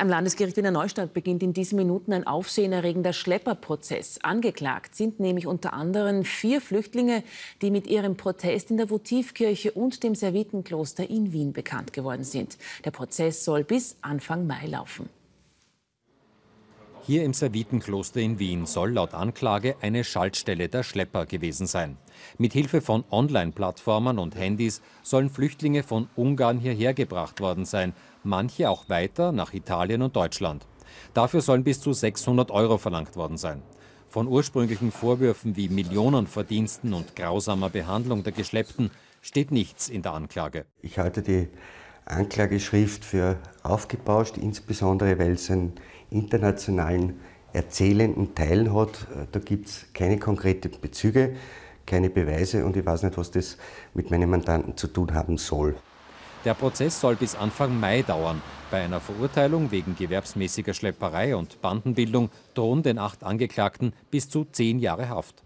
Am Landesgericht Wiener Neustadt beginnt in diesen Minuten ein aufsehenerregender Schlepperprozess. Angeklagt sind nämlich unter anderem vier Flüchtlinge, die mit ihrem Protest in der Votivkirche und dem Servitenkloster in Wien bekannt geworden sind. Der Prozess soll bis Anfang Mai laufen. Hier im Servitenkloster in Wien soll laut Anklage eine Schaltstelle der Schlepper gewesen sein. Mit Hilfe von Online-Plattformen und Handys sollen Flüchtlinge von Ungarn hierher gebracht worden sein, manche auch weiter nach Italien und Deutschland. Dafür sollen bis zu 600 Euro verlangt worden sein. Von ursprünglichen Vorwürfen wie Millionenverdiensten und grausamer Behandlung der Geschleppten steht nichts in der Anklage. Ich halte die Anklageschrift für aufgebauscht, insbesondere weil es einen internationalen erzählenden Teil hat. Äh, da gibt es keine konkreten Bezüge, keine Beweise und ich weiß nicht, was das mit meinem Mandanten zu tun haben soll. Der Prozess soll bis Anfang Mai dauern. Bei einer Verurteilung wegen gewerbsmäßiger Schlepperei und Bandenbildung drohen den acht Angeklagten bis zu zehn Jahre Haft.